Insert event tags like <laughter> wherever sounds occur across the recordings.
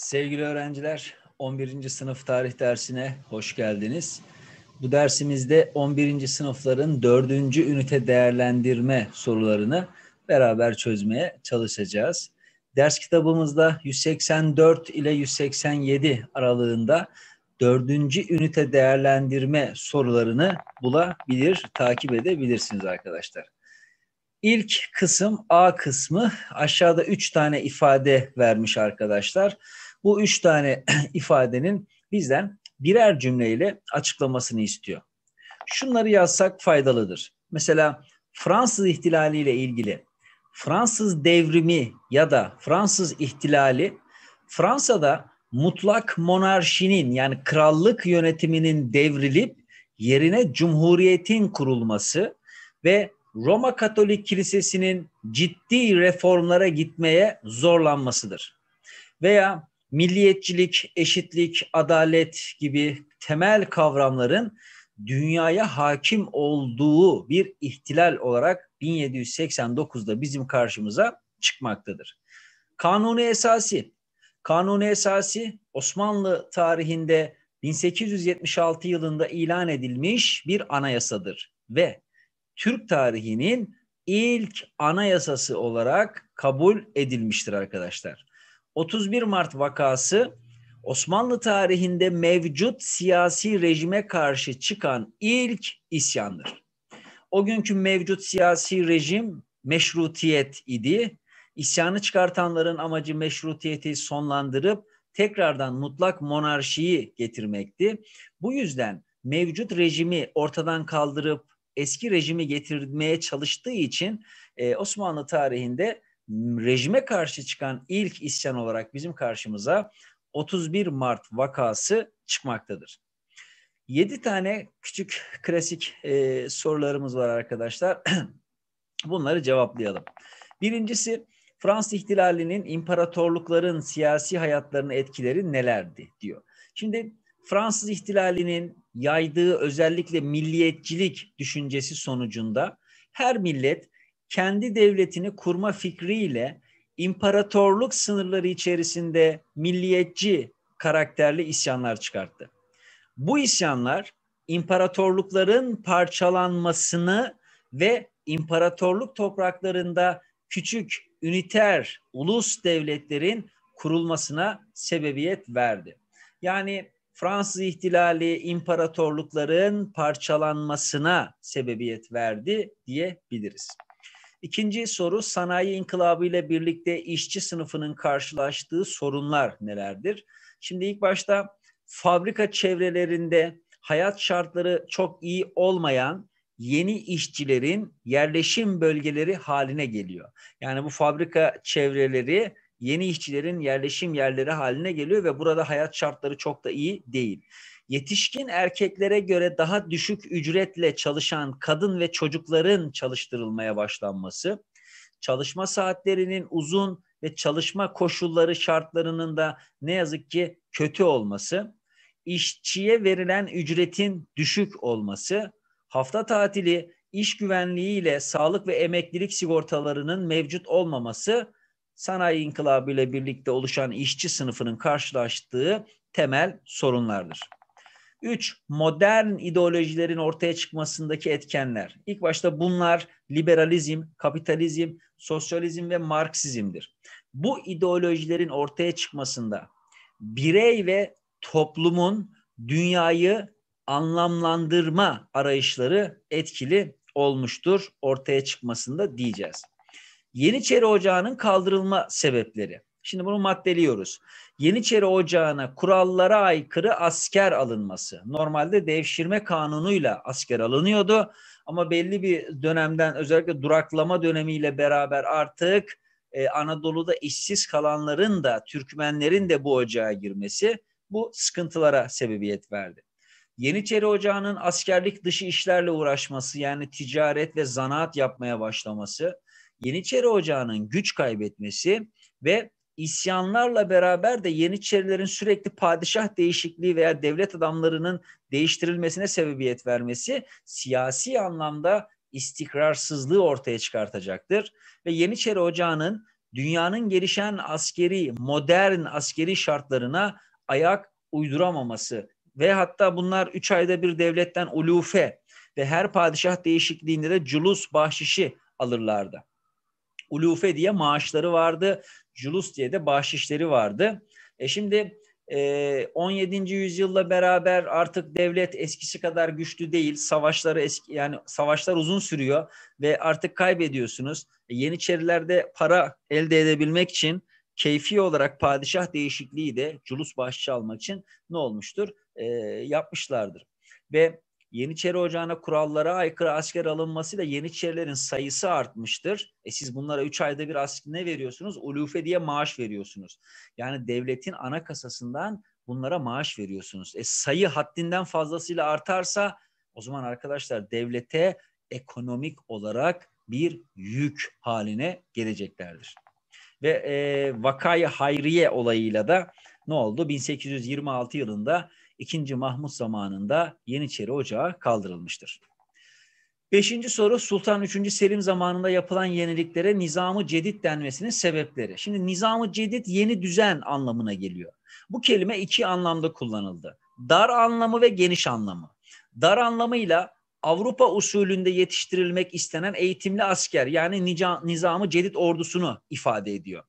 Sevgili öğrenciler, 11. sınıf tarih dersine hoş geldiniz. Bu dersimizde 11. sınıfların 4. ünite değerlendirme sorularını beraber çözmeye çalışacağız. Ders kitabımızda 184 ile 187 aralığında 4. ünite değerlendirme sorularını bulabilir, takip edebilirsiniz arkadaşlar. İlk kısım A kısmı aşağıda 3 tane ifade vermiş arkadaşlar. Arkadaşlar bu üç tane <clears throat> ifadenin bizden birer cümleyle açıklamasını istiyor. Şunları yazsak faydalıdır. Mesela Fransız ihtilali ile ilgili Fransız devrimi ya da Fransız ihtilali Fransa'da mutlak monarşinin yani krallık yönetiminin devrilip yerine cumhuriyetin kurulması ve Roma Katolik Kilisesi'nin ciddi reformlara gitmeye zorlanmasıdır. Veya milliyetçilik, eşitlik, adalet gibi temel kavramların dünyaya hakim olduğu bir ihtilal olarak 1789'da bizim karşımıza çıkmaktadır. Kanuni esasi. Kanuni esasi Osmanlı tarihinde 1876 yılında ilan edilmiş bir anayasadır ve Türk tarihinin ilk anayasası olarak kabul edilmiştir arkadaşlar. 31 Mart vakası Osmanlı tarihinde mevcut siyasi rejime karşı çıkan ilk isyandır. O günkü mevcut siyasi rejim meşrutiyet idi. İsyanı çıkartanların amacı meşrutiyeti sonlandırıp tekrardan mutlak monarşiyi getirmekti. Bu yüzden mevcut rejimi ortadan kaldırıp eski rejimi getirmeye çalıştığı için e, Osmanlı tarihinde rejime karşı çıkan ilk isyan olarak bizim karşımıza 31 Mart vakası çıkmaktadır. 7 tane küçük klasik e, sorularımız var arkadaşlar. <clears throat> Bunları cevaplayalım. Birincisi Fransız ihtilalinin imparatorlukların siyasi hayatlarının etkileri nelerdi diyor. Şimdi Fransız ihtilalinin yaydığı özellikle milliyetçilik düşüncesi sonucunda her millet kendi devletini kurma fikriyle imparatorluk sınırları içerisinde milliyetçi karakterli isyanlar çıkarttı. Bu isyanlar imparatorlukların parçalanmasını ve imparatorluk topraklarında küçük üniter ulus devletlerin kurulmasına sebebiyet verdi. Yani Fransız ihtilali imparatorlukların parçalanmasına sebebiyet verdi diyebiliriz. İkinci soru sanayi inkılabı ile birlikte işçi sınıfının karşılaştığı sorunlar nelerdir? Şimdi ilk başta fabrika çevrelerinde hayat şartları çok iyi olmayan yeni işçilerin yerleşim bölgeleri haline geliyor. Yani bu fabrika çevreleri yeni işçilerin yerleşim yerleri haline geliyor ve burada hayat şartları çok da iyi değil yetişkin erkeklere göre daha düşük ücretle çalışan kadın ve çocukların çalıştırılmaya başlanması, çalışma saatlerinin uzun ve çalışma koşulları şartlarının da ne yazık ki kötü olması, işçiye verilen ücretin düşük olması, hafta tatili iş güvenliği ile sağlık ve emeklilik sigortalarının mevcut olmaması sanayi inkılabı ile birlikte oluşan işçi sınıfının karşılaştığı temel sorunlardır. Üç, modern ideolojilerin ortaya çıkmasındaki etkenler. İlk başta bunlar liberalizm, kapitalizm, sosyalizm ve marksizmdir. Bu ideolojilerin ortaya çıkmasında birey ve toplumun dünyayı anlamlandırma arayışları etkili olmuştur ortaya çıkmasında diyeceğiz. Yeniçeri Ocağı'nın kaldırılma sebepleri. Şimdi bunu maddeliyoruz. Yeniçeri Ocağı'na kurallara aykırı asker alınması. Normalde devşirme kanunuyla asker alınıyordu. Ama belli bir dönemden özellikle duraklama dönemiyle beraber artık e, Anadolu'da işsiz kalanların da Türkmenlerin de bu ocağa girmesi bu sıkıntılara sebebiyet verdi. Yeniçeri Ocağı'nın askerlik dışı işlerle uğraşması yani ticaret ve zanaat yapmaya başlaması, Yeniçeri Ocağı'nın güç kaybetmesi ve isyanlarla beraber de Yeniçerilerin sürekli padişah değişikliği veya devlet adamlarının değiştirilmesine sebebiyet vermesi siyasi anlamda istikrarsızlığı ortaya çıkartacaktır. Ve Yeniçeri Ocağı'nın dünyanın gelişen askeri, modern askeri şartlarına ayak uyduramaması ve hatta bunlar 3 ayda bir devletten ulufe ve her padişah değişikliğinde de culus bahşişi alırlardı. Ulufe diye maaşları vardı culus diye de bahşişleri vardı. E şimdi 17. E, yüzyılla beraber artık devlet eskisi kadar güçlü değil. Savaşları eski yani savaşlar uzun sürüyor ve artık kaybediyorsunuz. E, Yeniçerilerde para elde edebilmek için keyfi olarak padişah değişikliği de culus bahşişi almak için ne olmuştur? E, yapmışlardır. Ve Yeniçeri Ocağı'na kurallara aykırı asker alınmasıyla Yeniçerilerin sayısı artmıştır. E siz bunlara 3 ayda bir asker ne veriyorsunuz? Ulufe diye maaş veriyorsunuz. Yani devletin ana kasasından bunlara maaş veriyorsunuz. E sayı haddinden fazlasıyla artarsa o zaman arkadaşlar devlete ekonomik olarak bir yük haline geleceklerdir. Ve e, vakayı hayriye olayıyla da ne oldu? 1826 yılında 2. Mahmut zamanında Yeniçeri Ocağı kaldırılmıştır. Beşinci soru Sultan 3. Selim zamanında yapılan yeniliklere nizamı cedid denmesinin sebepleri. Şimdi nizamı cedid yeni düzen anlamına geliyor. Bu kelime iki anlamda kullanıldı. Dar anlamı ve geniş anlamı. Dar anlamıyla Avrupa usulünde yetiştirilmek istenen eğitimli asker yani nizamı cedid ordusunu ifade ediyor.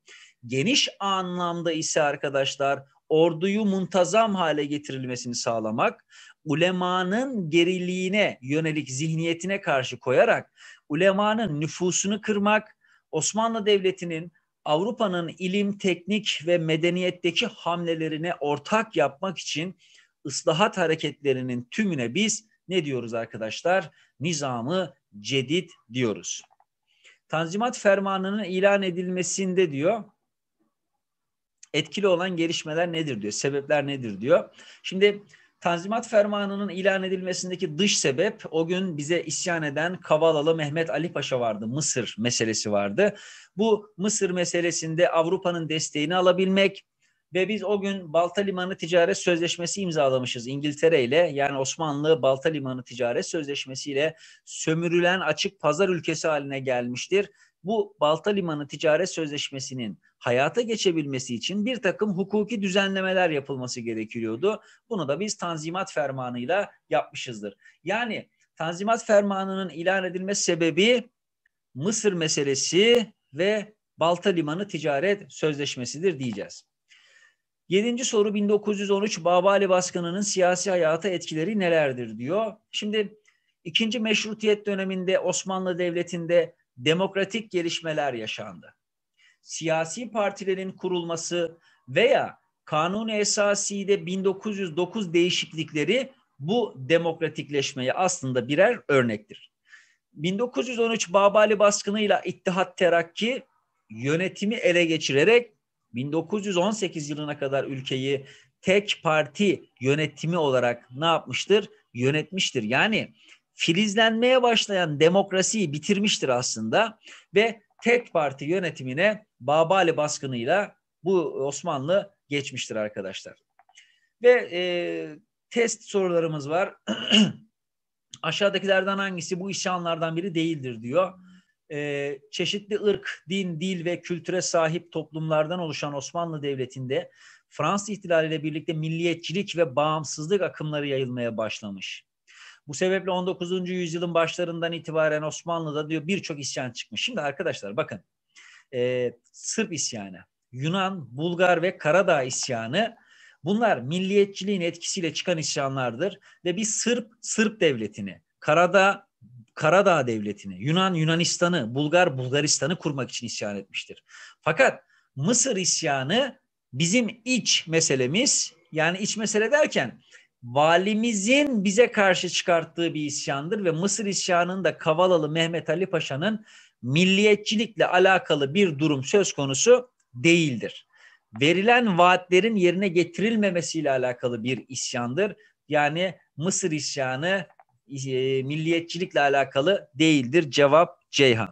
Geniş anlamda ise arkadaşlar orduyu muntazam hale getirilmesini sağlamak, ulemanın geriliğine yönelik zihniyetine karşı koyarak ulemanın nüfusunu kırmak, Osmanlı Devleti'nin Avrupa'nın ilim, teknik ve medeniyetteki hamlelerine ortak yapmak için ıslahat hareketlerinin tümüne biz ne diyoruz arkadaşlar? Nizamı cedid diyoruz. Tanzimat fermanının ilan edilmesinde diyor, etkili olan gelişmeler nedir diyor. Sebepler nedir diyor. Şimdi Tanzimat Fermanı'nın ilan edilmesindeki dış sebep o gün bize isyan eden Kavalalı Mehmet Ali Paşa vardı. Mısır meselesi vardı. Bu Mısır meselesinde Avrupa'nın desteğini alabilmek ve biz o gün Balta Limanı Ticaret Sözleşmesi imzalamışız İngiltere ile yani Osmanlı Balta Limanı Ticaret Sözleşmesi ile sömürülen açık pazar ülkesi haline gelmiştir. Bu Balta Limanı Ticaret Sözleşmesi'nin hayata geçebilmesi için bir takım hukuki düzenlemeler yapılması gerekiyordu. Bunu da biz Tanzimat Fermanı'yla yapmışızdır. Yani Tanzimat Fermanı'nın ilan edilme sebebi Mısır meselesi ve Balta Limanı Ticaret Sözleşmesi'dir diyeceğiz. Yedinci soru 1913 Babali baskınının siyasi hayata etkileri nelerdir diyor. Şimdi ikinci meşrutiyet döneminde Osmanlı Devleti'nde demokratik gelişmeler yaşandı siyasi partilerin kurulması veya kanun esaside 1909 değişiklikleri bu demokratikleşmeye aslında birer örnektir. 1913 Babali baskınıyla İttihat Terakki yönetimi ele geçirerek 1918 yılına kadar ülkeyi tek parti yönetimi olarak ne yapmıştır? Yönetmiştir. Yani filizlenmeye başlayan demokrasiyi bitirmiştir aslında ve tek parti yönetimine Babali baskınıyla bu Osmanlı geçmiştir arkadaşlar. Ve e, test sorularımız var. <clears throat> Aşağıdakilerden hangisi bu isyanlardan biri değildir diyor. E, çeşitli ırk, din, dil ve kültüre sahip toplumlardan oluşan Osmanlı Devleti'nde Fransız ihtilaliyle birlikte milliyetçilik ve bağımsızlık akımları yayılmaya başlamış. Bu sebeple 19. yüzyılın başlarından itibaren Osmanlı'da diyor birçok isyan çıkmış. Şimdi arkadaşlar bakın e, Sırp isyanı, Yunan, Bulgar ve Karadağ isyanı bunlar milliyetçiliğin etkisiyle çıkan isyanlardır ve bir Sırp Sırp devletini, Karadağ Karadağ devletini, Yunan Yunanistan'ı, Bulgar Bulgaristan'ı kurmak için isyan etmiştir. Fakat Mısır isyanı bizim iç meselemiz yani iç mesele derken valimizin bize karşı çıkarttığı bir isyandır ve Mısır isyanının da Kavalalı Mehmet Ali Paşa'nın milliyetçilikle alakalı bir durum söz konusu değildir. Verilen vaatlerin yerine getirilmemesiyle alakalı bir isyandır. Yani Mısır isyanı e, milliyetçilikle alakalı değildir. Cevap Ceyhan.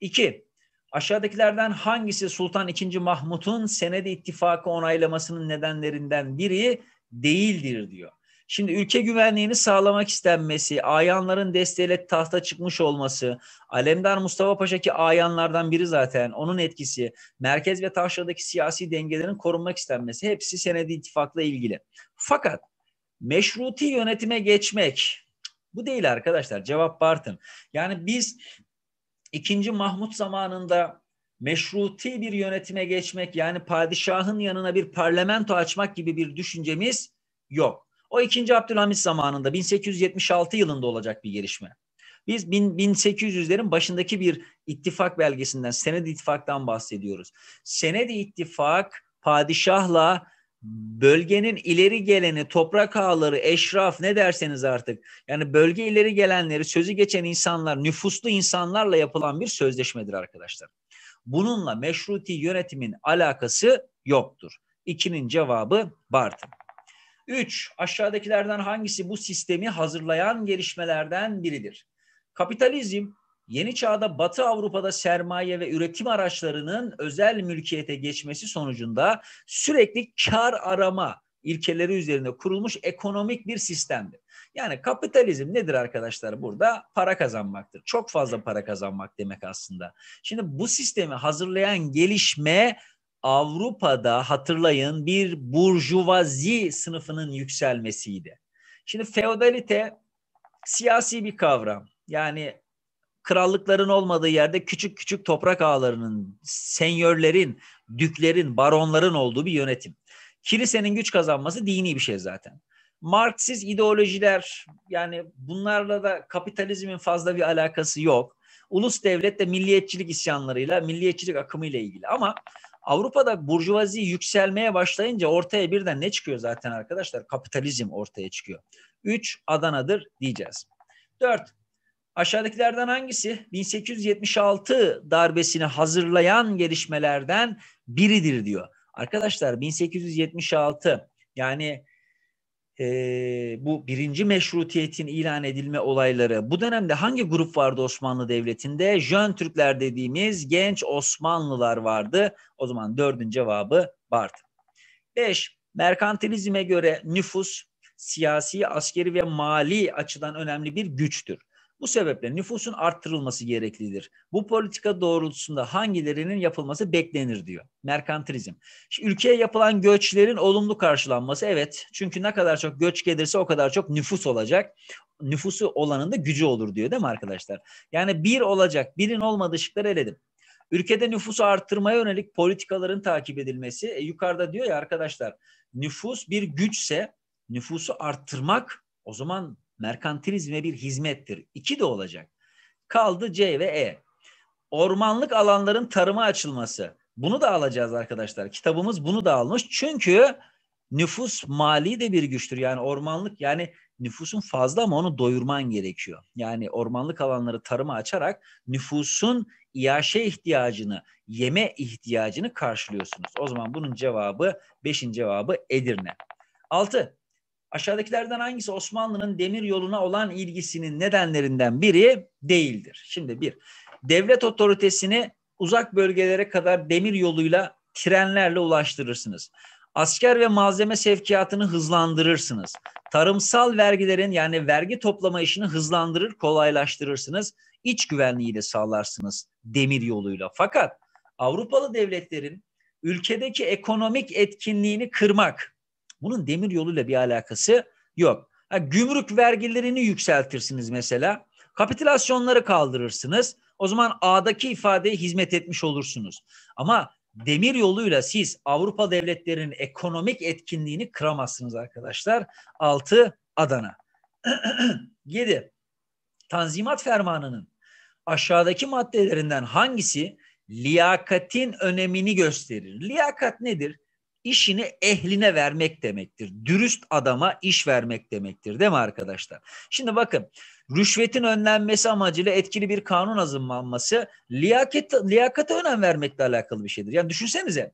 2. Aşağıdakilerden hangisi Sultan II. Mahmut'un senede ittifakı onaylamasının nedenlerinden biri değildir diyor. Şimdi ülke güvenliğini sağlamak istenmesi, ayanların desteğiyle tahta çıkmış olması, Alemdar Mustafa Paşa ki ayanlardan biri zaten, onun etkisi, merkez ve taşradaki siyasi dengelerin korunmak istenmesi hepsi senedi ittifakla ilgili. Fakat meşruti yönetime geçmek bu değil arkadaşlar. Cevap Bartın. Yani biz ikinci Mahmut zamanında meşruti bir yönetime geçmek yani padişahın yanına bir parlamento açmak gibi bir düşüncemiz yok. O 2. Abdülhamit zamanında 1876 yılında olacak bir gelişme. Biz 1800'lerin başındaki bir ittifak belgesinden, Senedi ittifaktan bahsediyoruz. Senedi ittifak padişahla bölgenin ileri geleni, toprak ağları, eşraf ne derseniz artık. Yani bölge ileri gelenleri, sözü geçen insanlar, nüfuslu insanlarla yapılan bir sözleşmedir arkadaşlar. Bununla meşruti yönetimin alakası yoktur. İkinin cevabı Bartın. 3. Aşağıdakilerden hangisi bu sistemi hazırlayan gelişmelerden biridir? Kapitalizm Yeni çağda Batı Avrupa'da sermaye ve üretim araçlarının özel mülkiyete geçmesi sonucunda sürekli kar arama ilkeleri üzerine kurulmuş ekonomik bir sistemdir. Yani kapitalizm nedir arkadaşlar burada? Para kazanmaktır. Çok fazla para kazanmak demek aslında. Şimdi bu sistemi hazırlayan gelişme Avrupa'da hatırlayın bir burjuvazi sınıfının yükselmesiydi. Şimdi feodalite siyasi bir kavram. Yani krallıkların olmadığı yerde küçük küçük toprak ağalarının, senyörlerin, düklerin, baronların olduğu bir yönetim. Kilisenin güç kazanması dini bir şey zaten. Marksist ideolojiler yani bunlarla da kapitalizmin fazla bir alakası yok. Ulus devlet de milliyetçilik isyanlarıyla, milliyetçilik akımıyla ilgili. Ama Avrupa'da burjuvazi yükselmeye başlayınca ortaya birden ne çıkıyor zaten arkadaşlar? Kapitalizm ortaya çıkıyor. Üç Adana'dır diyeceğiz. Dört Aşağıdakilerden hangisi 1876 darbesini hazırlayan gelişmelerden biridir diyor. Arkadaşlar 1876 yani e, bu birinci meşrutiyetin ilan edilme olayları bu dönemde hangi grup vardı Osmanlı Devleti'nde? Jön Türkler dediğimiz genç Osmanlılar vardı. O zaman dördün cevabı Bart. 5. Merkantilizme göre nüfus siyasi, askeri ve mali açıdan önemli bir güçtür. Bu sebeple nüfusun arttırılması gereklidir. Bu politika doğrultusunda hangilerinin yapılması beklenir diyor. Merkantilizm. ülkeye yapılan göçlerin olumlu karşılanması evet. Çünkü ne kadar çok göç gelirse o kadar çok nüfus olacak. Nüfusu olanın da gücü olur diyor değil mi arkadaşlar? Yani bir olacak, birin olmadığı şıkları eledim. Ülkede nüfusu arttırmaya yönelik politikaların takip edilmesi. E, yukarıda diyor ya arkadaşlar nüfus bir güçse nüfusu arttırmak o zaman Merkantilizme bir hizmettir. İki de olacak. Kaldı C ve E. Ormanlık alanların tarıma açılması. Bunu da alacağız arkadaşlar. Kitabımız bunu da almış. Çünkü nüfus mali de bir güçtür. Yani ormanlık yani nüfusun fazla ama onu doyurman gerekiyor. Yani ormanlık alanları tarıma açarak nüfusun iaşe ihtiyacını, yeme ihtiyacını karşılıyorsunuz. O zaman bunun cevabı, beşin cevabı Edirne. Altı, Aşağıdakilerden hangisi Osmanlı'nın demir yoluna olan ilgisinin nedenlerinden biri değildir? Şimdi bir, devlet otoritesini uzak bölgelere kadar demir yoluyla trenlerle ulaştırırsınız. Asker ve malzeme sevkiyatını hızlandırırsınız. Tarımsal vergilerin yani vergi toplama işini hızlandırır, kolaylaştırırsınız. İç güvenliği de sağlarsınız demir yoluyla. Fakat Avrupalı devletlerin ülkedeki ekonomik etkinliğini kırmak, bunun demir yoluyla bir alakası yok. Ha, gümrük vergilerini yükseltirsiniz mesela. Kapitülasyonları kaldırırsınız. O zaman A'daki ifadeye hizmet etmiş olursunuz. Ama demir yoluyla siz Avrupa devletlerinin ekonomik etkinliğini kıramazsınız arkadaşlar. 6 Adana. 7. <clears throat> Tanzimat Fermanı'nın aşağıdaki maddelerinden hangisi liyakatin önemini gösterir? Liyakat nedir? işini ehline vermek demektir. Dürüst adama iş vermek demektir değil mi arkadaşlar? Şimdi bakın rüşvetin önlenmesi amacıyla etkili bir kanun hazırlanması liyakete liyakata önem vermekle alakalı bir şeydir. Yani düşünsenize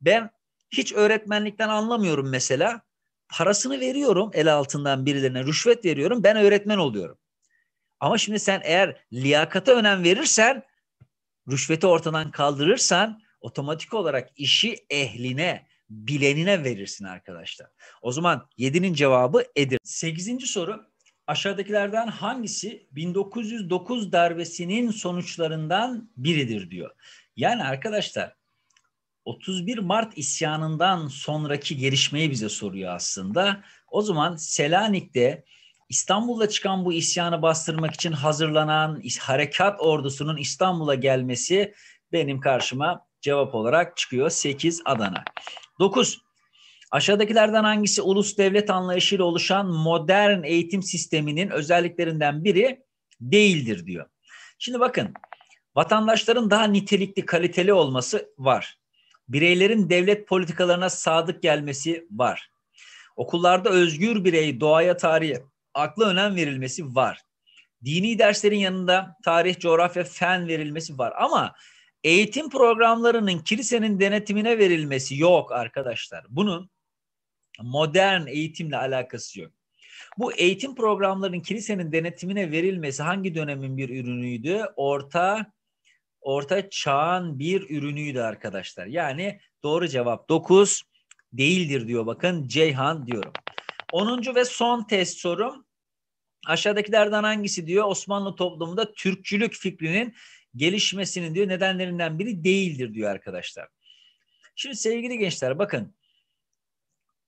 ben hiç öğretmenlikten anlamıyorum mesela parasını veriyorum el altından birilerine rüşvet veriyorum ben öğretmen oluyorum. Ama şimdi sen eğer liyakata önem verirsen rüşveti ortadan kaldırırsan otomatik olarak işi ehline, bilenine verirsin arkadaşlar. O zaman 7'nin cevabı edir. 8. soru aşağıdakilerden hangisi 1909 darbesinin sonuçlarından biridir diyor. Yani arkadaşlar 31 Mart isyanından sonraki gelişmeyi bize soruyor aslında. O zaman Selanik'te İstanbul'da çıkan bu isyanı bastırmak için hazırlanan harekat ordusunun İstanbul'a gelmesi benim karşıma cevap olarak çıkıyor 8 Adana. 9. Aşağıdakilerden hangisi ulus devlet anlayışıyla oluşan modern eğitim sisteminin özelliklerinden biri değildir diyor. Şimdi bakın vatandaşların daha nitelikli kaliteli olması var. Bireylerin devlet politikalarına sadık gelmesi var. Okullarda özgür birey, doğaya, tarihe, akla önem verilmesi var. Dini derslerin yanında tarih, coğrafya, fen verilmesi var. Ama eğitim programlarının kilisenin denetimine verilmesi yok arkadaşlar. Bunun modern eğitimle alakası yok. Bu eğitim programlarının kilisenin denetimine verilmesi hangi dönemin bir ürünüydü? Orta Orta Çağ'ın bir ürünüydü arkadaşlar. Yani doğru cevap 9 değildir diyor bakın Ceyhan diyorum. 10. ve son test sorum. Aşağıdakilerden hangisi diyor Osmanlı toplumunda Türkçülük fikrinin gelişmesinin diyor nedenlerinden biri değildir diyor arkadaşlar. Şimdi sevgili gençler bakın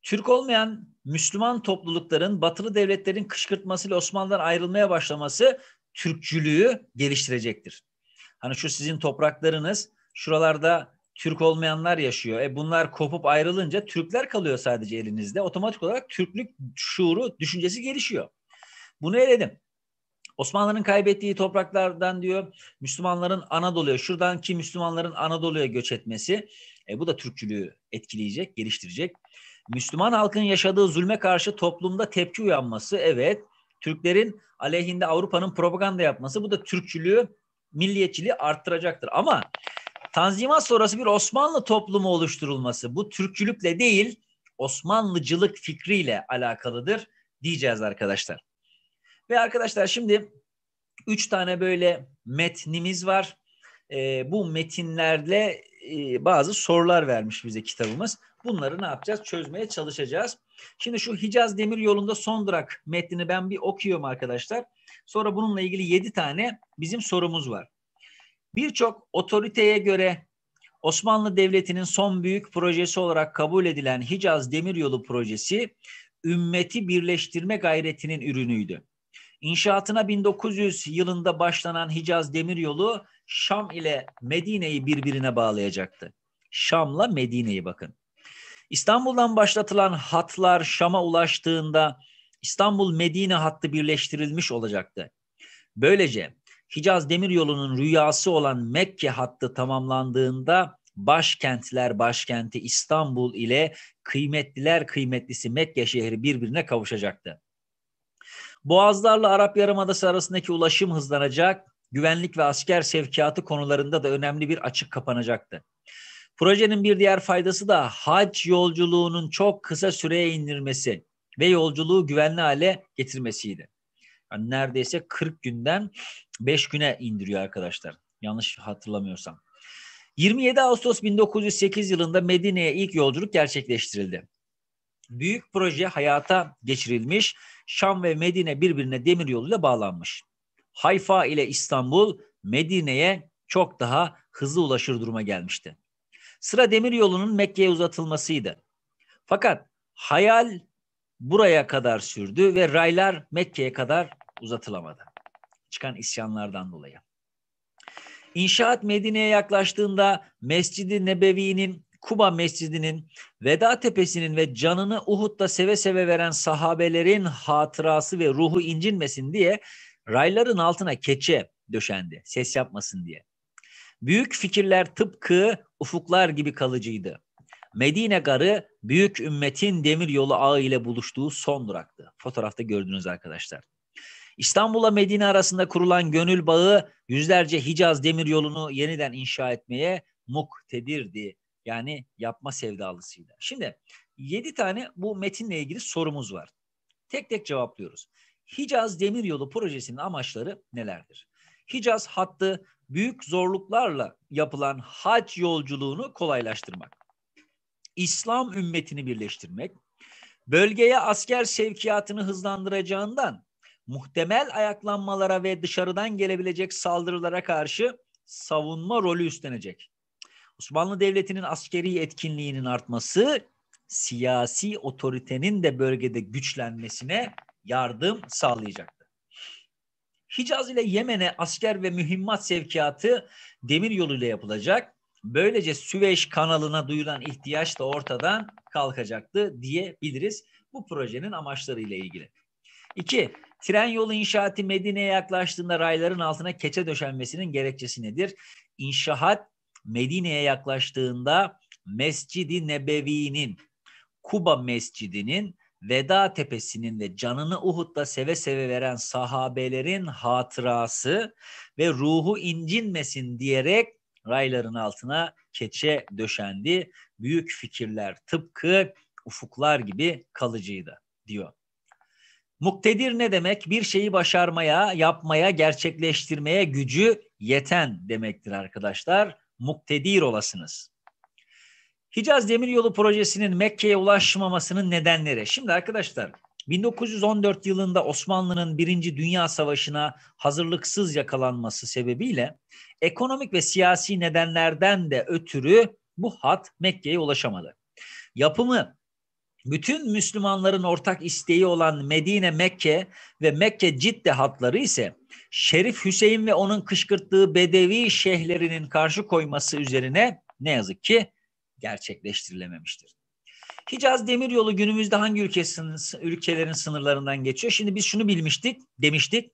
Türk olmayan Müslüman toplulukların batılı devletlerin kışkırtmasıyla Osmanlı'dan ayrılmaya başlaması Türkçülüğü geliştirecektir. Hani şu sizin topraklarınız şuralarda Türk olmayanlar yaşıyor. E bunlar kopup ayrılınca Türkler kalıyor sadece elinizde. Otomatik olarak Türklük şuuru, düşüncesi gelişiyor. Bunu eledim. Osmanlıların kaybettiği topraklardan diyor Müslümanların Anadolu'ya, şuradan ki Müslümanların Anadolu'ya göç etmesi e, bu da Türkçülüğü etkileyecek, geliştirecek. Müslüman halkın yaşadığı zulme karşı toplumda tepki uyanması evet. Türklerin aleyhinde Avrupa'nın propaganda yapması bu da Türkçülüğü, milliyetçiliği arttıracaktır. Ama Tanzimat sonrası bir Osmanlı toplumu oluşturulması bu Türkçülükle değil Osmanlıcılık fikriyle alakalıdır diyeceğiz arkadaşlar. Ve arkadaşlar şimdi üç tane böyle metnimiz var. E, bu metinlerle e, bazı sorular vermiş bize kitabımız. Bunları ne yapacağız? Çözmeye çalışacağız. Şimdi şu Hicaz Demir Yolu'nda son durak metnini ben bir okuyorum arkadaşlar. Sonra bununla ilgili yedi tane bizim sorumuz var. Birçok otoriteye göre Osmanlı Devleti'nin son büyük projesi olarak kabul edilen Hicaz Demiryolu projesi ümmeti birleştirme gayretinin ürünüydü. İnşaatına 1900 yılında başlanan Hicaz Demiryolu Şam ile Medine'yi birbirine bağlayacaktı. Şam'la Medine'yi bakın. İstanbul'dan başlatılan hatlar Şam'a ulaştığında İstanbul-Medine hattı birleştirilmiş olacaktı. Böylece Hicaz Demiryolu'nun rüyası olan Mekke hattı tamamlandığında başkentler başkenti İstanbul ile kıymetliler kıymetlisi Mekke şehri birbirine kavuşacaktı. Boğazlarla Arap Yarımadası arasındaki ulaşım hızlanacak, güvenlik ve asker sevkiyatı konularında da önemli bir açık kapanacaktı. Projenin bir diğer faydası da hac yolculuğunun çok kısa süreye indirmesi ve yolculuğu güvenli hale getirmesiydi. Yani neredeyse 40 günden 5 güne indiriyor arkadaşlar. Yanlış hatırlamıyorsam. 27 Ağustos 1908 yılında Medine'ye ilk yolculuk gerçekleştirildi büyük proje hayata geçirilmiş. Şam ve Medine birbirine demir yoluyla bağlanmış. Hayfa ile İstanbul Medine'ye çok daha hızlı ulaşır duruma gelmişti. Sıra demir yolunun Mekke'ye uzatılmasıydı. Fakat hayal buraya kadar sürdü ve raylar Mekke'ye kadar uzatılamadı. Çıkan isyanlardan dolayı. İnşaat Medine'ye yaklaştığında Mescid-i Nebevi'nin Kuba Mescidi'nin, Veda Tepesi'nin ve canını Uhud'da seve seve veren sahabelerin hatırası ve ruhu incinmesin diye rayların altına keçe döşendi ses yapmasın diye. Büyük fikirler tıpkı ufuklar gibi kalıcıydı. Medine garı büyük ümmetin demir yolu ağı ile buluştuğu son duraktı. Fotoğrafta gördünüz arkadaşlar. İstanbul'a Medine arasında kurulan gönül bağı yüzlerce Hicaz demir yolunu yeniden inşa etmeye muktedirdi yani yapma sevdalısıyla. Şimdi yedi tane bu metinle ilgili sorumuz var. Tek tek cevaplıyoruz. Hicaz Demiryolu projesinin amaçları nelerdir? Hicaz hattı büyük zorluklarla yapılan hac yolculuğunu kolaylaştırmak. İslam ümmetini birleştirmek, bölgeye asker sevkiyatını hızlandıracağından muhtemel ayaklanmalara ve dışarıdan gelebilecek saldırılara karşı savunma rolü üstlenecek. Osmanlı Devleti'nin askeri etkinliğinin artması siyasi otoritenin de bölgede güçlenmesine yardım sağlayacaktı. Hicaz ile Yemen'e asker ve mühimmat sevkiyatı demir yoluyla yapılacak. Böylece Süveyş kanalına duyulan ihtiyaç da ortadan kalkacaktı diyebiliriz bu projenin amaçlarıyla ilgili. 2. Tren yolu inşaatı Medine'ye yaklaştığında rayların altına keçe döşenmesinin gerekçesi nedir? İnşaat Medine'ye yaklaştığında Mescidi Nebevi'nin, Kuba Mescidi'nin Veda Tepesi'nin ve canını Uhud'da seve seve veren sahabelerin hatırası ve ruhu incinmesin diyerek rayların altına keçe döşendi. Büyük fikirler tıpkı ufuklar gibi kalıcıydı diyor. Muktedir ne demek? Bir şeyi başarmaya, yapmaya, gerçekleştirmeye gücü yeten demektir arkadaşlar muktedir olasınız. Hicaz Demiryolu projesinin Mekke'ye ulaşmamasının nedenleri. Şimdi arkadaşlar 1914 yılında Osmanlı'nın Birinci Dünya Savaşı'na hazırlıksız yakalanması sebebiyle ekonomik ve siyasi nedenlerden de ötürü bu hat Mekke'ye ulaşamadı. Yapımı bütün Müslümanların ortak isteği olan Medine, Mekke ve Mekke Cidde hatları ise Şerif Hüseyin ve onun kışkırttığı Bedevi şeyhlerinin karşı koyması üzerine ne yazık ki gerçekleştirilememiştir. Hicaz Demiryolu günümüzde hangi ülkesinin ülkelerin sınırlarından geçiyor? Şimdi biz şunu bilmiştik, demiştik.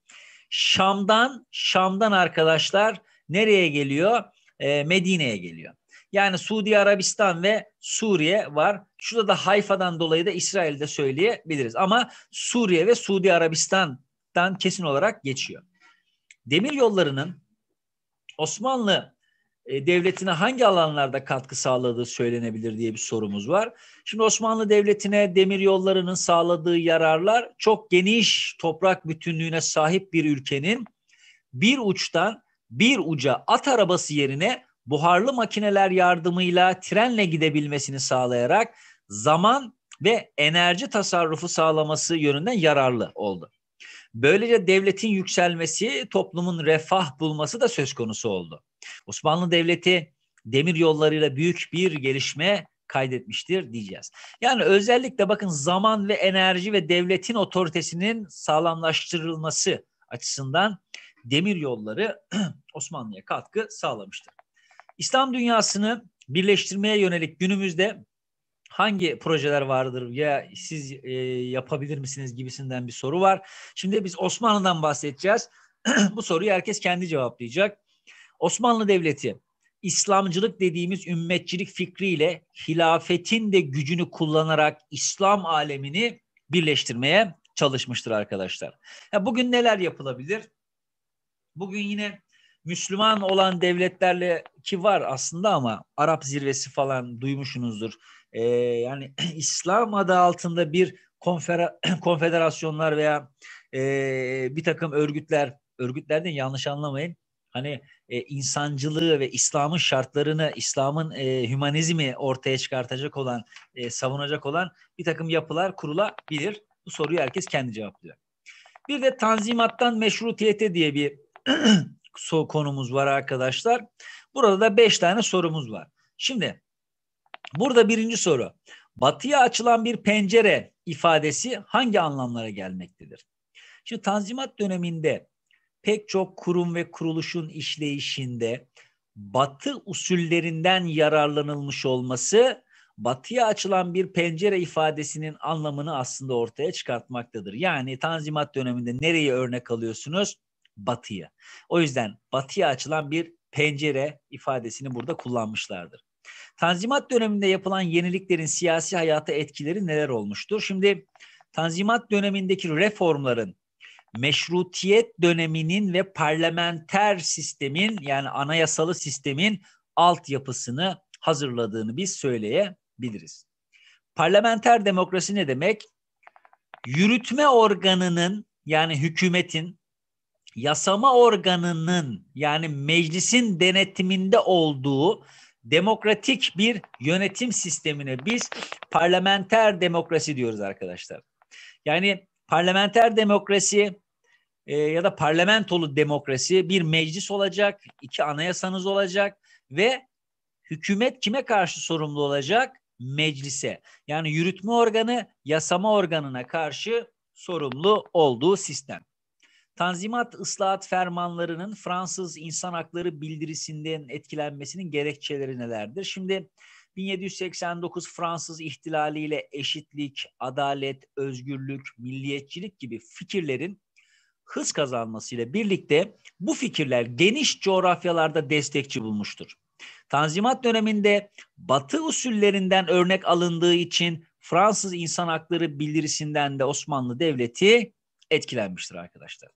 Şam'dan, Şam'dan arkadaşlar nereye geliyor? E, Medine'ye geliyor. Yani Suudi Arabistan ve Suriye var. Şurada da Hayfa'dan dolayı da İsrail'de söyleyebiliriz. Ama Suriye ve Suudi Arabistan'dan kesin olarak geçiyor. Demir yollarının Osmanlı e, devletine hangi alanlarda katkı sağladığı söylenebilir diye bir sorumuz var. Şimdi Osmanlı Devleti'ne demir yollarının sağladığı yararlar çok geniş toprak bütünlüğüne sahip bir ülkenin bir uçtan bir uca at arabası yerine buharlı makineler yardımıyla trenle gidebilmesini sağlayarak zaman ve enerji tasarrufu sağlaması yönünden yararlı oldu. Böylece devletin yükselmesi, toplumun refah bulması da söz konusu oldu. Osmanlı Devleti demir yollarıyla büyük bir gelişme kaydetmiştir diyeceğiz. Yani özellikle bakın zaman ve enerji ve devletin otoritesinin sağlamlaştırılması açısından demir yolları <clears throat> Osmanlı'ya katkı sağlamıştır. İslam dünyasını birleştirmeye yönelik günümüzde hangi projeler vardır ya siz e, yapabilir misiniz gibisinden bir soru var. Şimdi biz Osmanlı'dan bahsedeceğiz. <clears throat> Bu soruyu herkes kendi cevaplayacak. Osmanlı Devleti İslamcılık dediğimiz ümmetçilik fikriyle hilafetin de gücünü kullanarak İslam alemini birleştirmeye çalışmıştır arkadaşlar. Ya bugün neler yapılabilir? Bugün yine Müslüman olan devletlerle ki var aslında ama Arap zirvesi falan duymuşsunuzdur. Ee, yani <clears throat> İslam adı altında bir konfera, <clears throat> konfederasyonlar veya e, bir takım örgütler, örgütlerden yanlış anlamayın. Hani e, insancılığı ve İslam'ın şartlarını, İslam'ın e, hümanizmi ortaya çıkartacak olan, e, savunacak olan bir takım yapılar kurulabilir. Bu soruyu herkes kendi cevaplıyor. Bir de Tanzimat'tan Meşrutiyete diye bir <clears throat> so konumuz var arkadaşlar. Burada da beş tane sorumuz var. Şimdi burada birinci soru. Batıya açılan bir pencere ifadesi hangi anlamlara gelmektedir? Şimdi Tanzimat döneminde pek çok kurum ve kuruluşun işleyişinde batı usullerinden yararlanılmış olması batıya açılan bir pencere ifadesinin anlamını aslında ortaya çıkartmaktadır. Yani Tanzimat döneminde nereyi örnek alıyorsunuz? batıya. O yüzden batıya açılan bir pencere ifadesini burada kullanmışlardır. Tanzimat döneminde yapılan yeniliklerin siyasi hayata etkileri neler olmuştur? Şimdi Tanzimat dönemindeki reformların meşrutiyet döneminin ve parlamenter sistemin yani anayasalı sistemin altyapısını hazırladığını biz söyleyebiliriz. Parlamenter demokrasi ne demek? Yürütme organının yani hükümetin yasama organının yani meclisin denetiminde olduğu demokratik bir yönetim sistemine biz parlamenter demokrasi diyoruz arkadaşlar. Yani parlamenter demokrasi e, ya da parlamentolu demokrasi bir meclis olacak, iki anayasanız olacak ve hükümet kime karşı sorumlu olacak? Meclise. Yani yürütme organı yasama organına karşı sorumlu olduğu sistem. Tanzimat ıslahat fermanlarının Fransız insan hakları bildirisinden etkilenmesinin gerekçeleri nelerdir? Şimdi 1789 Fransız ihtilaliyle eşitlik, adalet, özgürlük, milliyetçilik gibi fikirlerin hız kazanmasıyla birlikte bu fikirler geniş coğrafyalarda destekçi bulmuştur. Tanzimat döneminde Batı usullerinden örnek alındığı için Fransız insan hakları bildirisinden de Osmanlı Devleti etkilenmiştir arkadaşlar.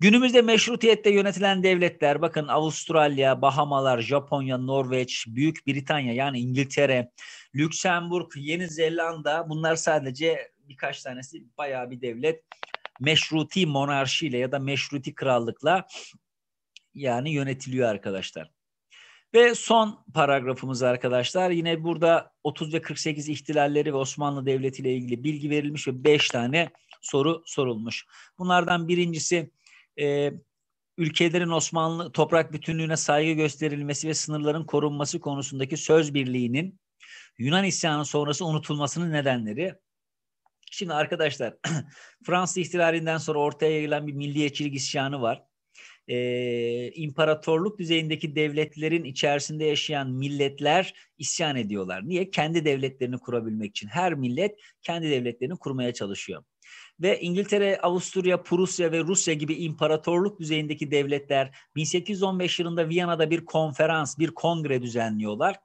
Günümüzde meşrutiyette yönetilen devletler bakın Avustralya, Bahamalar, Japonya, Norveç, Büyük Britanya yani İngiltere, Lüksemburg, Yeni Zelanda bunlar sadece birkaç tanesi bayağı bir devlet meşruti monarşiyle ya da meşruti krallıkla yani yönetiliyor arkadaşlar. Ve son paragrafımız arkadaşlar yine burada 30 ve 48 ihtilalleri ve Osmanlı Devleti ile ilgili bilgi verilmiş ve 5 tane soru sorulmuş. Bunlardan birincisi e, ülkelerin Osmanlı toprak bütünlüğüne saygı gösterilmesi ve sınırların korunması konusundaki söz birliğinin Yunan isyanı sonrası unutulmasının nedenleri. Şimdi arkadaşlar <clears throat> Fransız ihtilalinden sonra ortaya yayılan bir milliyetçilik isyanı var. Ee, imparatorluk düzeyindeki devletlerin içerisinde yaşayan milletler isyan ediyorlar. Niye? Kendi devletlerini kurabilmek için. Her millet kendi devletlerini kurmaya çalışıyor ve İngiltere, Avusturya, Prusya ve Rusya gibi imparatorluk düzeyindeki devletler 1815 yılında Viyana'da bir konferans, bir kongre düzenliyorlar.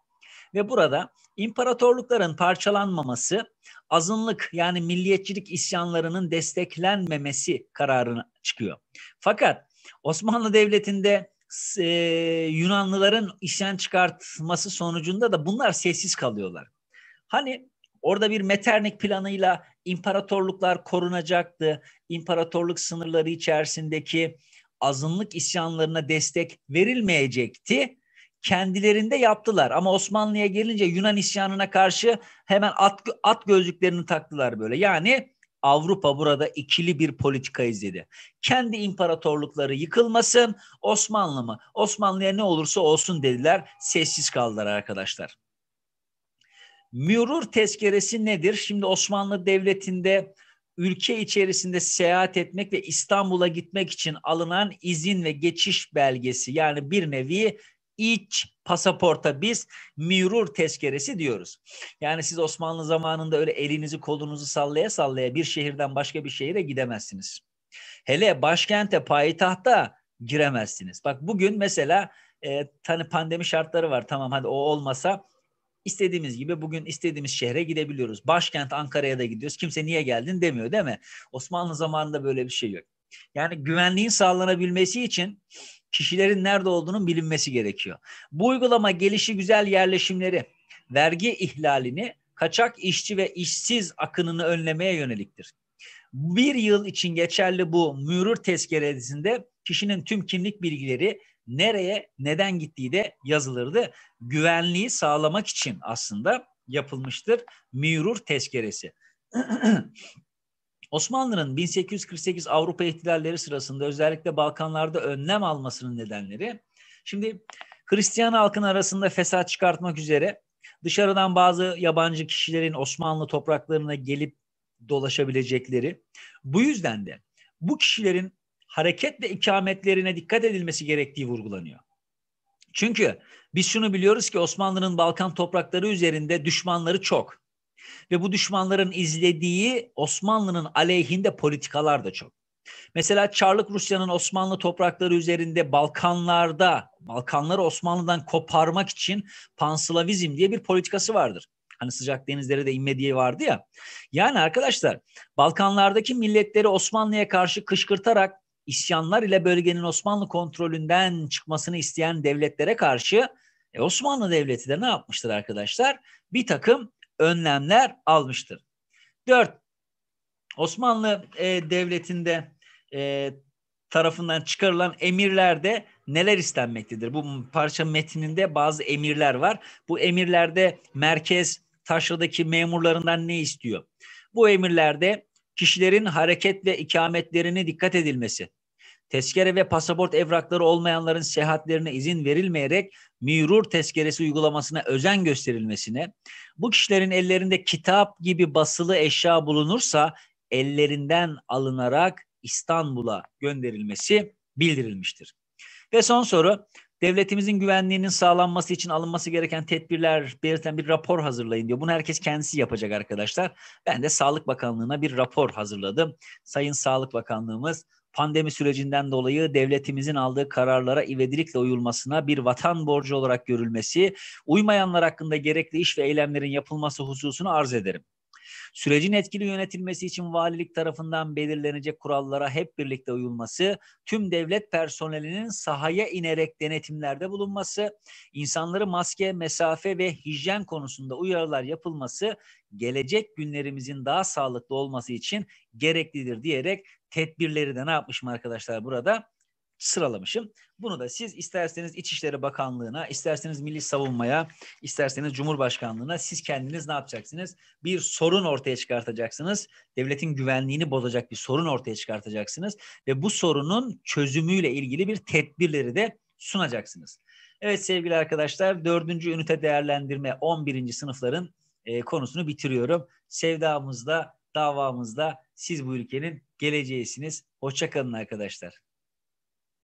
Ve burada imparatorlukların parçalanmaması, azınlık yani milliyetçilik isyanlarının desteklenmemesi kararına çıkıyor. Fakat Osmanlı Devleti'nde e, Yunanlıların isyan çıkartması sonucunda da bunlar sessiz kalıyorlar. Hani Orada bir meternik planıyla imparatorluklar korunacaktı. İmparatorluk sınırları içerisindeki azınlık isyanlarına destek verilmeyecekti. Kendilerinde yaptılar ama Osmanlı'ya gelince Yunan isyanına karşı hemen at, at gözlüklerini taktılar böyle. Yani Avrupa burada ikili bir politika izledi. Kendi imparatorlukları yıkılmasın, Osmanlı mı? Osmanlı'ya ne olursa olsun dediler, sessiz kaldılar arkadaşlar. Mürur tezkeresi nedir? Şimdi Osmanlı Devleti'nde ülke içerisinde seyahat etmek ve İstanbul'a gitmek için alınan izin ve geçiş belgesi yani bir nevi iç pasaporta biz mürur tezkeresi diyoruz. Yani siz Osmanlı zamanında öyle elinizi kolunuzu sallaya sallaya bir şehirden başka bir şehire gidemezsiniz. Hele başkente, payitahta giremezsiniz. Bak bugün mesela e, hani pandemi şartları var tamam hadi o olmasa İstediğimiz gibi bugün istediğimiz şehre gidebiliyoruz. Başkent Ankara'ya da gidiyoruz. Kimse niye geldin demiyor değil mi? Osmanlı zamanında böyle bir şey yok. Yani güvenliğin sağlanabilmesi için kişilerin nerede olduğunun bilinmesi gerekiyor. Bu uygulama gelişi güzel yerleşimleri, vergi ihlalini, kaçak işçi ve işsiz akınını önlemeye yöneliktir. Bir yıl için geçerli bu mürür tezkeresinde kişinin tüm kimlik bilgileri nereye, neden gittiği de yazılırdı. Güvenliği sağlamak için aslında yapılmıştır mürur tezkeresi. <clears throat> Osmanlı'nın 1848 Avrupa ihtilalleri sırasında özellikle Balkanlarda önlem almasının nedenleri, şimdi Hristiyan halkın arasında fesat çıkartmak üzere dışarıdan bazı yabancı kişilerin Osmanlı topraklarına gelip dolaşabilecekleri, bu yüzden de bu kişilerin hareket ve ikametlerine dikkat edilmesi gerektiği vurgulanıyor. Çünkü biz şunu biliyoruz ki Osmanlı'nın Balkan toprakları üzerinde düşmanları çok. Ve bu düşmanların izlediği Osmanlı'nın aleyhinde politikalar da çok. Mesela Çarlık Rusya'nın Osmanlı toprakları üzerinde Balkanlarda, Balkanları Osmanlı'dan koparmak için panslavizm diye bir politikası vardır. Hani sıcak denizlere de inme diye vardı ya. Yani arkadaşlar Balkanlardaki milletleri Osmanlı'ya karşı kışkırtarak isyanlar ile bölgenin Osmanlı kontrolünden çıkmasını isteyen devletlere karşı e, Osmanlı Devleti de ne yapmıştır arkadaşlar? Bir takım önlemler almıştır. 4. Osmanlı e, Devleti'nde e, tarafından çıkarılan emirlerde neler istenmektedir? Bu parça metninde bazı emirler var. Bu emirlerde merkez taşradaki memurlarından ne istiyor? Bu emirlerde kişilerin hareket ve ikametlerine dikkat edilmesi, tezkere ve pasaport evrakları olmayanların seyahatlerine izin verilmeyerek mürur tezkeresi uygulamasına özen gösterilmesine, bu kişilerin ellerinde kitap gibi basılı eşya bulunursa ellerinden alınarak İstanbul'a gönderilmesi bildirilmiştir. Ve son soru, Devletimizin güvenliğinin sağlanması için alınması gereken tedbirler belirten bir rapor hazırlayın diyor. Bunu herkes kendisi yapacak arkadaşlar. Ben de Sağlık Bakanlığı'na bir rapor hazırladım. Sayın Sağlık Bakanlığımız pandemi sürecinden dolayı devletimizin aldığı kararlara ivedilikle uyulmasına bir vatan borcu olarak görülmesi, uymayanlar hakkında gerekli iş ve eylemlerin yapılması hususunu arz ederim. Sürecin etkili yönetilmesi için valilik tarafından belirlenecek kurallara hep birlikte uyulması, tüm devlet personelinin sahaya inerek denetimlerde bulunması, insanları maske, mesafe ve hijyen konusunda uyarılar yapılması gelecek günlerimizin daha sağlıklı olması için gereklidir diyerek tedbirleri de ne yapmışım arkadaşlar burada sıralamışım. Bunu da siz isterseniz İçişleri Bakanlığı'na, isterseniz Milli Savunma'ya, isterseniz Cumhurbaşkanlığı'na siz kendiniz ne yapacaksınız? Bir sorun ortaya çıkartacaksınız. Devletin güvenliğini bozacak bir sorun ortaya çıkartacaksınız ve bu sorunun çözümüyle ilgili bir tedbirleri de sunacaksınız. Evet sevgili arkadaşlar dördüncü ünite değerlendirme 11. sınıfların e, konusunu bitiriyorum. Sevdamızda, davamızda siz bu ülkenin geleceğisiniz. Hoşçakalın arkadaşlar.